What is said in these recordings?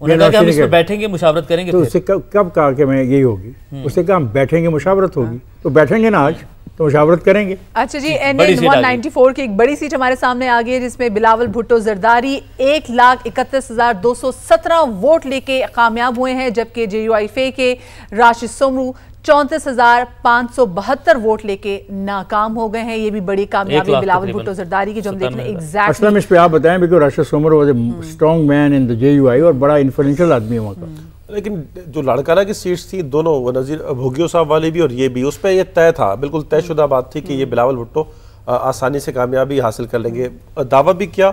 बैठेंगे मुशावरत करेंगे तो उससे कब कहा कि मैं यही होगी हम्म। उससे कहा हम बैठेंगे मुशावरत हाँ। होगी तो बैठेंगे ना आज तो मुशावरत करेंगे अच्छा जी एन एन वन की एक बड़ी सीट हमारे सामने आ गई है जिसमें बिलावल भुट्टो जरदारी एक लाख इकतीस हजार दो सौ सत्रह वोट लेके कामयाब हुए हैं जबकि जे यू आई फे के राशिद सोमरू चौंतीस हजार पांच सौ बहत्तर वोट लेके नाकाम हो गए हैं ये भी बड़ी कामयाबी बिलावल भुट्टो जरदारी की जो हम देख रहे हैं अच्छा, इस पे आप बताएं because Rashid Soomro was a strong man in the JUI और बड़ा इन्फ्लुएंशियल आदमी है वहाँ का हम्म। लेकिन जो लाड़काना की सीट्स थी दोनों वो नजीर भोगियो साहब वाली भी और ये भी उस पर यह तय था बिल्कुल तयशुदा बात थी कि ये हम्म। बिलावल भुट्टो आसानी से कामयाबी हासिल कर लेंगे दावा भी किया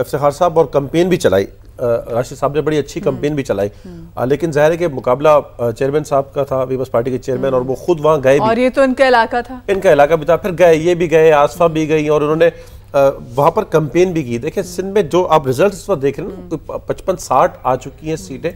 इफ्तार साहब और कंपेन भी चलाई राशिद साहब ने बड़ी अच्छी कंपेन हम्म। भी चलाई हम्म। लेकिन जाहिर है कि मुकाबला चेयरमैन साहब का था पीपल्स पार्टी के चेयरमैन और वो हम्म। खुद वहाँ गए और ये तो इनका इलाका था इनका इलाका भी था फिर गए ये भी गए आसफा भी गई और उन्होंने वहाँ पर कंपेन भी की देखिए सिंध में जो आप रिजल्ट इस वक्त देख रहे हैं तो पचपन साठ आ चुकी हैं सीटें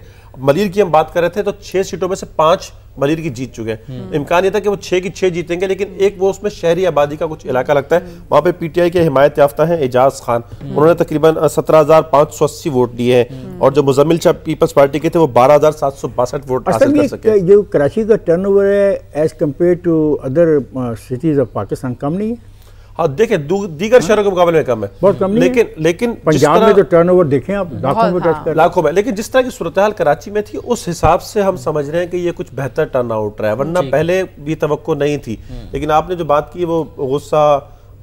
मलिर की हम बात कर रहे थे तो छः सीटों में से पाँच मलिर की जीत चुके हैं हम्म। इम्कान ये था कि वो छः की छः जीतेंगे लेकिन हम्म। एक वो उसमें शहरी आबादी का कुछ इलाका लगता है वहाँ पे पीटीआई के हिमायत याफ्ता हैं एजाज खान उन्होंने तकरीबन सत्रह हज़ार पाँच सौ अस्सी वोट दिए हैं और जो मुजमिल शाह पीपल्स पार्टी के थे वो बारह हज़ार सात सौ बासठ वोट हासिल कर सके जो कराची का टर्न है as compare to other cities of Pakistan कम नहीं है हाँ देखें दीगर हाँ। शहरों के मुकाबले में कम है बहुत कम लेकिन लेकिन पंजाब में जो टर्नओवर देखें आप लाखों में टच हाँ। कर लाखों में लेकिन जिस तरह की सूरत हाल कराची में थी उस हिसाब से हम समझ रहे हैं कि ये कुछ बेहतर टर्न आउट रहा है वरना पहले भी तो नहीं थी हम्म। लेकिन आपने जो बात की वो गुस्सा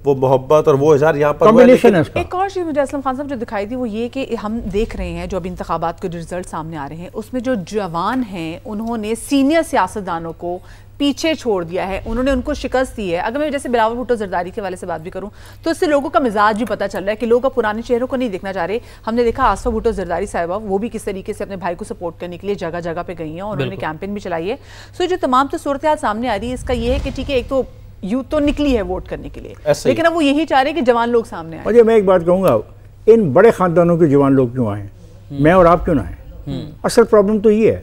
वो मोहब्बत और वो हजार यहाँ पर कॉम्बिनेशन है एक और चीज़ मुझे असलम खान साहब जो दिखाई दी वो ये कि हम देख रहे हैं जो अभी इंतबात के रिजल्ट सामने आ रहे हैं उसमें जो जवान हैं उन्होंने सीनियर सियासतदानों को पीछे छोड़ दिया है उन्होंने उनको शिकस्त दी है अगर मैं जैसे बिलावल भुट्टो जरदारी के वाले से बात भी करूं तो इससे लोगों का मिजाज भी पता चल रहा है कि लोग अब पुराने चेहरों को नहीं देखना चाह रहे हमने देखा आसफा भुट्टो जरदारी साहब वो भी किस तरीके से अपने भाई को सपोर्ट करने के लिए जगह जगह पर गई हैं और उन्होंने कैंपेन भी चलाई है सो जो तमाम तो सूरत सामने आ रही है इसका ये है कि ठीक है एक तो यूथ तो निकली है वोट करने के लिए लेकिन अब वो यही चाह रहे हैं कि जवान लोग सामने आए मैं एक बात कहूँगा इन बड़े खानदानों के जवान लोग क्यों आए हम्म। मैं और आप क्यों ना आए हम्म। असल प्रॉब्लम तो ये है